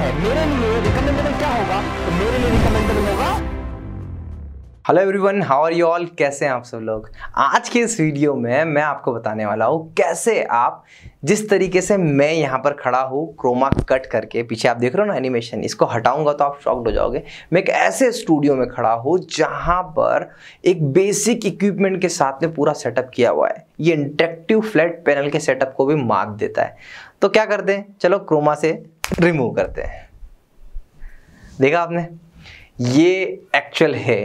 है मेरे लिए रिकमेंडेबल क्या होगा तो मेरे लिए रिकमेंडेबल होगा hello everyone how are you all कैसे हैं आप सब लोग आज के इस वीडियो में मैं आपको बताने वाला हूँ कैसे आप जिस तरीके से मैं यहाँ पर खड़ा हूँ क्रोमा कट करके पीछे आप देख रहे हो ना एनिमेशन इसको हटाऊंगा तो आप शॉक्ड हो जाओगे मैं एक ऐसे स्टूडियो में खड़ा हूँ जहाँ पर एक बेसिक इक्विपमेंट के साथ में पूरा सेटअप किया हुआ है ये इंटरेक्टिव फ्लैट पैनल के सेटअप को भी मात देता है तो क्या करते हैं चलो क्रोमा से रिमूव करते हैं देखा आपने ये एक्चुअल है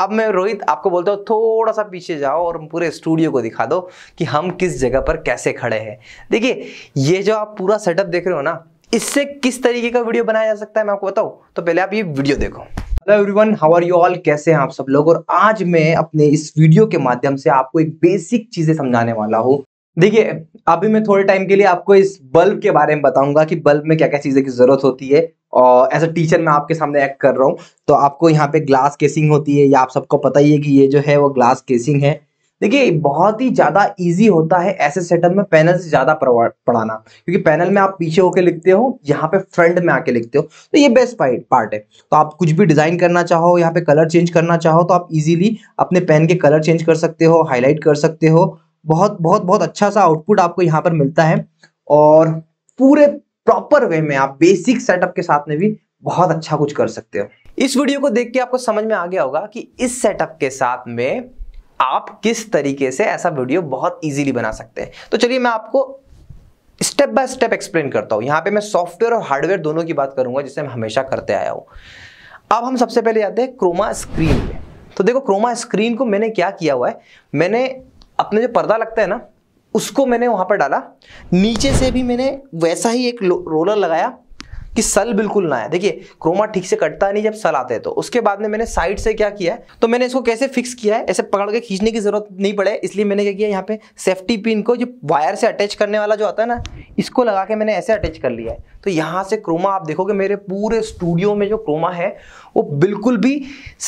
अब मैं रोहित आपको बोलता हूँ थोड़ा सा पीछे जाओ और पूरे स्टूडियो को दिखा दो कि हम किस जगह पर कैसे खड़े हैं देखिए ये जो आप पूरा सेटअप देख रहे हो ना इससे किस तरीके का वीडियो बनाया जा सकता है मैं आपको बताऊँ तो पहले आप ये वीडियो देखो hello everyone how are you all कैसे हैं आप सब लोग और आज मैं अपने इस वीडियो के माध्यम से आपको एक बेसिक चीजें समझाने वाला हूँ देखिए अभी मैं थोड़े टाइम के लिए आपको इस बल्ब के बारे में बताऊंगा कि बल्ब में क्या क्या चीज़ें की ज़रूरत होती है और एज अ टीचर मैं आपके सामने एक्ट कर रहा हूँ तो आपको यहाँ पे ग्लास केसिंग होती है या आप सबको पता ही है कि ये जो है वो ग्लास केसिंग है देखिए बहुत ही ज़्यादा इजी होता है ऐसे सेटअप में पैनल से ज़्यादा पढ़ाना क्योंकि पैनल में आप पीछे होके लिखते हो यहाँ पे फ्रंट में आके लिखते हो तो ये बेस्ट पार्ट है तो आप कुछ भी डिज़ाइन करना चाहो यहाँ पे कलर चेंज करना चाहो तो आप इजीली अपने पेन के कलर चेंज कर सकते हो हाईलाइट कर सकते हो बहुत बहुत बहुत अच्छा सा आउटपुट आपको यहाँ पर मिलता है और पूरे प्रॉपर वे में आप बेसिक सेटअप के साथ में भी बहुत अच्छा कुछ कर सकते हो इस वीडियो को देख के आपको समझ में आ गया होगा कि इस सेटअप के साथ में आप किस तरीके से ऐसा वीडियो बहुत इजीली बना सकते हैं तो चलिए मैं आपको स्टेप बाय स्टेप एक्सप्लेन करता हूँ यहाँ पे मैं सॉफ्टवेयर और हार्डवेयर दोनों की बात करूंगा जिसे मैं हमेशा करते आया हूं अब हम सबसे पहले जाते हैं क्रोमा स्क्रीन पे तो देखो क्रोमा स्क्रीन को मैंने क्या किया हुआ है मैंने अपने जो पर्दा लगता है ना उसको मैंने वहाँ पर डाला नीचे से भी मैंने वैसा ही एक रोलर लगाया कि सल बिल्कुल ना आए देखिए क्रोमा ठीक से कटता नहीं जब सल आते हैं तो उसके बाद में मैंने साइड से क्या किया है तो मैंने इसको कैसे फिक्स किया है ऐसे पकड़ के खींचने की जरूरत नहीं पड़े इसलिए मैंने क्या किया यहाँ पे सेफ्टी पिन को जो वायर से अटैच करने वाला जो आता है ना इसको लगा के मैंने ऐसे अटैच कर लिया है तो यहाँ से क्रोमा आप देखोगे मेरे पूरे स्टूडियो में जो क्रोमा है वो बिल्कुल भी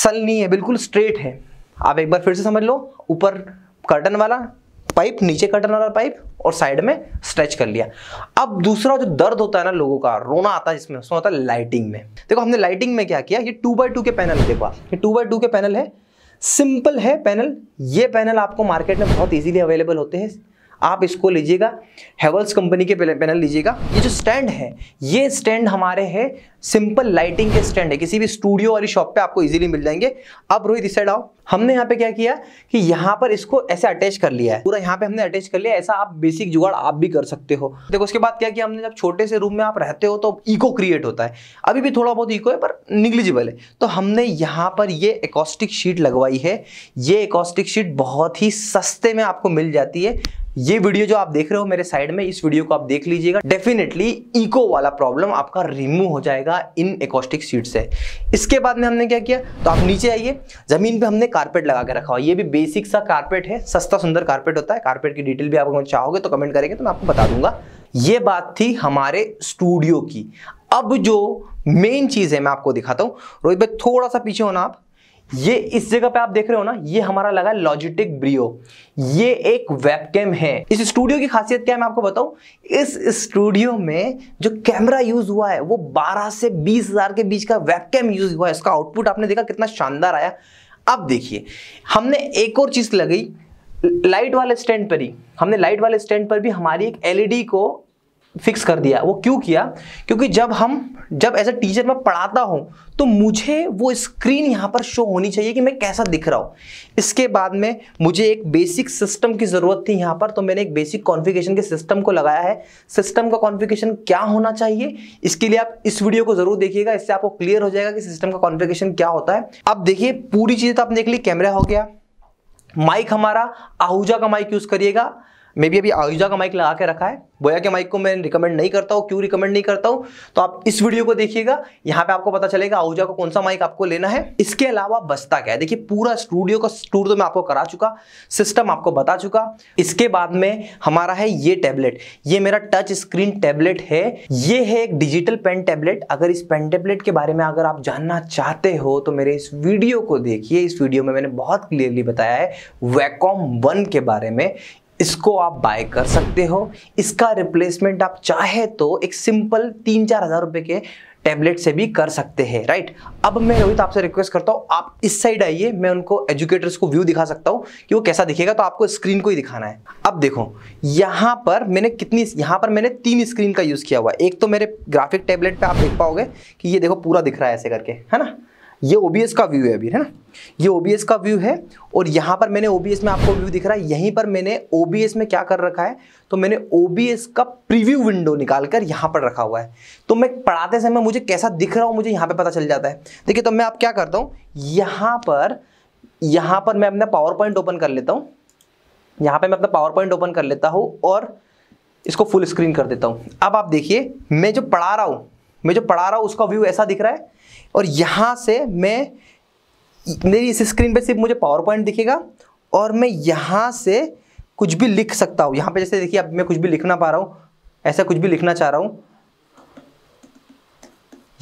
सल नहीं है बिल्कुल स्ट्रेट है आप एक बार फिर से समझ लो ऊपर कर्टन वाला पाइप नीचे कर्टन वाला पाइप और साइड में स्ट्रेच कर लिया अब दूसरा जो दर्द होता है ना लोगों का रोना आता है जिसमें उसमें होता है लाइटिंग में देखो हमने लाइटिंग में क्या किया ये टू बाई टू के पैनल देखो ये टू बाई टू के पैनल है सिंपल है पैनल ये पैनल आपको मार्केट में बहुत इजीली अवेलेबल होते हैं आप इसको लीजिएगा हेवल्स कंपनी के पैनल लीजिएगा ये जो स्टैंड है ये स्टैंड हमारे है सिंपल लाइटिंग के स्टैंड है किसी भी स्टूडियो वाली शॉप पे आपको इजीली मिल जाएंगे अब रोहित इस साइड आओ हमने यहाँ पे क्या किया कि यहाँ पर इसको ऐसे अटैच कर लिया है पूरा यहाँ पे हमने अटैच कर लिया ऐसा आप बेसिक जुगाड़ आप भी कर सकते हो देखो उसके बाद क्या किया हमने जब छोटे से रूम में आप रहते हो तो इको क्रिएट होता है अभी भी थोड़ा बहुत इको है पर निग्लिजिबल है तो हमने यहाँ पर ये एकॉस्टिक शीट लगवाई है ये एकॉस्टिक शीट बहुत ही सस्ते में आपको मिल जाती है ये वीडियो जो आप देख रहे हो मेरे साइड में इस वीडियो को आप देख लीजिएगा डेफिनेटली इको वाला प्रॉब्लम आपका रिमूव हो जाएगा इन एकोस्टिक सीट से इसके बाद में हमने क्या किया तो आप नीचे आइए जमीन पे हमने कारपेट लगा के रखा हुआ ये भी बेसिक सा कारपेट है सस्ता सुंदर कारपेट होता है कारपेट की डिटेल भी आप अगर चाहोगे तो कमेंट करेंगे तो मैं आपको बता दूंगा ये बात थी हमारे स्टूडियो की अब जो मेन चीज़ है मैं आपको दिखाता हूँ रोहित भाई थोड़ा सा पीछे होना आप ये इस जगह पे आप देख रहे हो ना ये हमारा लगा लॉजिटिक ब्रियो ये एक वेबकैम है इस स्टूडियो की खासियत क्या है मैं आपको बताऊं इस स्टूडियो में जो कैमरा यूज हुआ है वो 12 से 20,000 के बीच का वेबकैम यूज हुआ है इसका आउटपुट आपने देखा कितना शानदार आया अब देखिए हमने एक और चीज लगाई लाइट वाले स्टैंड पर ही हमने लाइट वाले स्टैंड पर भी हमारी एक एलईडी को फिक्स कर दिया वो क्यों किया क्योंकि जब हम जब एज ए टीचर मैं पढ़ाता हूँ तो मुझे वो स्क्रीन यहाँ पर शो होनी चाहिए कि मैं कैसा दिख रहा हूँ इसके बाद में मुझे एक बेसिक सिस्टम की ज़रूरत थी यहाँ पर तो मैंने एक बेसिक कॉन्फ़िगरेशन के सिस्टम को लगाया है सिस्टम का कॉन्फ़िगरेशन क्या होना चाहिए इसके लिए आप इस वीडियो को ज़रूर देखिएगा इससे आपको क्लियर हो जाएगा कि सिस्टम का कॉन्फ़िगरेशन क्या होता है अब देखिए पूरी चीज़ तो आपने देख ली कैमरा हो गया माइक हमारा आहूजा का माइक यूज़ करिएगा मे बी अभी आयुजा का माइक लगा के रखा है बोया के माइक को मैं रिकमेंड नहीं करता हूँ क्यों रिकमेंड नहीं करता हूँ तो आप इस वीडियो को देखिएगा यहाँ पे आपको पता चलेगा आहुजा को कौन सा माइक आपको लेना है इसके अलावा बस्ता क्या है देखिए पूरा स्टूडियो का टूर तो मैं आपको करा चुका सिस्टम आपको बता चुका इसके बाद में हमारा है ये टैबलेट ये मेरा टच स्क्रीन टैबलेट है ये है एक डिजिटल पेन टैबलेट अगर इस पेन टैबलेट के बारे में अगर आप जानना चाहते हो तो मेरे इस वीडियो को देखिए इस वीडियो में मैंने बहुत क्लियरली बताया है वैकॉम वन के बारे में इसको आप बाय कर सकते हो इसका रिप्लेसमेंट आप चाहे तो एक सिंपल तीन चार हज़ार रुपए के टैबलेट से भी कर सकते हैं राइट अब मैं रोहित आपसे रिक्वेस्ट करता हूँ आप इस साइड आइए मैं उनको एजुकेटर्स को व्यू दिखा सकता हूँ कि वो कैसा दिखेगा तो आपको स्क्रीन को ही दिखाना है अब देखो यहाँ पर मैंने कितनी यहाँ पर मैंने तीन स्क्रीन का यूज़ किया हुआ है एक तो मेरे ग्राफिक टैबलेट पर आप देख पाओगे कि ये देखो पूरा दिख रहा है ऐसे करके है ना ये ओबीएस का व्यू है अभी है ना ये ओबीएस का व्यू है और यहाँ पर मैंने ओबीएस में आपको व्यू दिख रहा है यहीं पर मैंने ओबीएस में क्या कर रखा है तो मैंने ओबीएस का प्रीव्यू विंडो निकालकर यहां पर रखा हुआ है तो मैं पढ़ाते समय मुझे कैसा दिख रहा हूँ मुझे यहाँ पर पता चल जाता है देखिए तो मैं आप क्या करता हूँ यहाँ पर यहाँ पर मैं अपना पावर पॉइंट ओपन कर लेता हूँ यहाँ पर मैं अपना पावर पॉइंट ओपन कर लेता हूँ और इसको फुल स्क्रीन कर देता हूं अब आप देखिए मैं जो पढ़ा रहा हूँ मैं जो पढ़ा रहा हूं उसका व्यू ऐसा दिख रहा है और यहाँ से मैं मेरी इस स्क्रीन पे सिर्फ मुझे पावर पॉइंट दिखेगा और मैं यहाँ से कुछ भी लिख सकता हूँ यहाँ पे जैसे देखिए अब मैं कुछ भी लिखना पा रहा हूँ ऐसा कुछ भी लिखना चाह रहा हूँ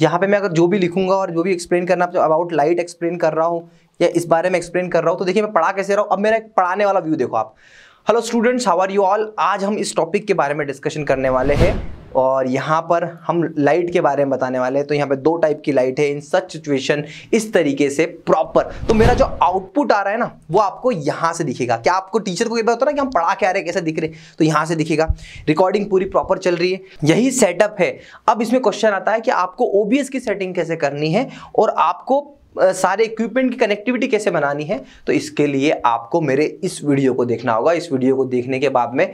यहाँ पे मैं अगर जो भी लिखूंगा और जो भी एक्सप्लेन करना अबाउट लाइट एक्सप्लेन कर रहा हूँ या इस बारे में एक्सप्लेन कर रहा हूँ तो देखिए मैं पढ़ा कैसे रहा हूँ अब मेरा एक पढ़ाने वाला व्यू देखो आप hello students how are you all आज हम इस टॉपिक के बारे में डिस्कशन करने वाले हैं और यहाँ पर हम लाइट के बारे में बताने वाले हैं तो यहाँ पे दो टाइप की लाइट है इन सच सिचुएशन इस तरीके से प्रॉपर तो मेरा जो आउटपुट आ रहा है ना वो आपको यहाँ से दिखेगा क्या आपको टीचर को ये पता ना कि हम पढ़ा के आ रहे हैं कैसे दिख रहे तो यहाँ से दिखेगा रिकॉर्डिंग पूरी प्रॉपर चल रही है यही सेटअप है अब इसमें क्वेश्चन आता है कि आपको ओ की सेटिंग कैसे करनी है और आपको सारे इक्विपमेंट की कनेक्टिविटी कैसे बनानी है तो इसके लिए आपको मेरे इस वीडियो को देखना होगा इस वीडियो को देखने के बाद में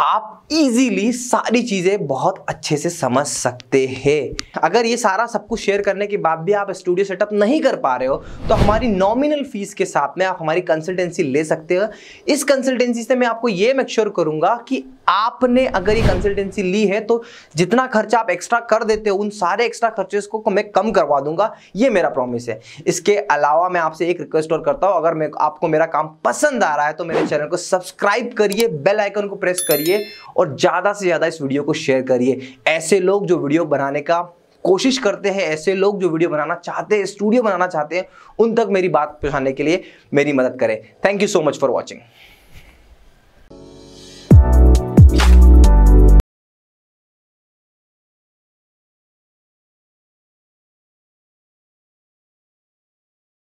आप इजीली सारी चीज़ें बहुत अच्छे से समझ सकते हैं अगर ये सारा सब कुछ शेयर करने के बाद भी आप स्टूडियो सेटअप नहीं कर पा रहे हो तो हमारी नॉमिनल फीस के साथ में आप हमारी कंसल्टेंसी ले सकते हो इस कंसल्टेंसी से मैं आपको ये मेक श्योर कि आपने अगर ये कंसल्टेंसी ली है तो जितना खर्चा आप एक्स्ट्रा कर देते हो उन सारे एक्स्ट्रा खर्चेस को मैं कम करवा दूंगा ये मेरा प्रॉमिस है इसके अलावा मैं आपसे एक रिक्वेस्ट और करता हूँ अगर मैं आपको मेरा काम पसंद आ रहा है तो मेरे चैनल को सब्सक्राइब करिए बेल आइकन को प्रेस करिए करिए और ज़्यादा से ज़्यादा इस वीडियो को शेयर करिए ऐसे लोग जो वीडियो बनाने का कोशिश करते हैं ऐसे लोग जो वीडियो बनाना चाहते हैं स्टूडियो बनाना चाहते हैं उन तक मेरी बात पहुँचाने के लिए मेरी मदद करें thank you so much for watching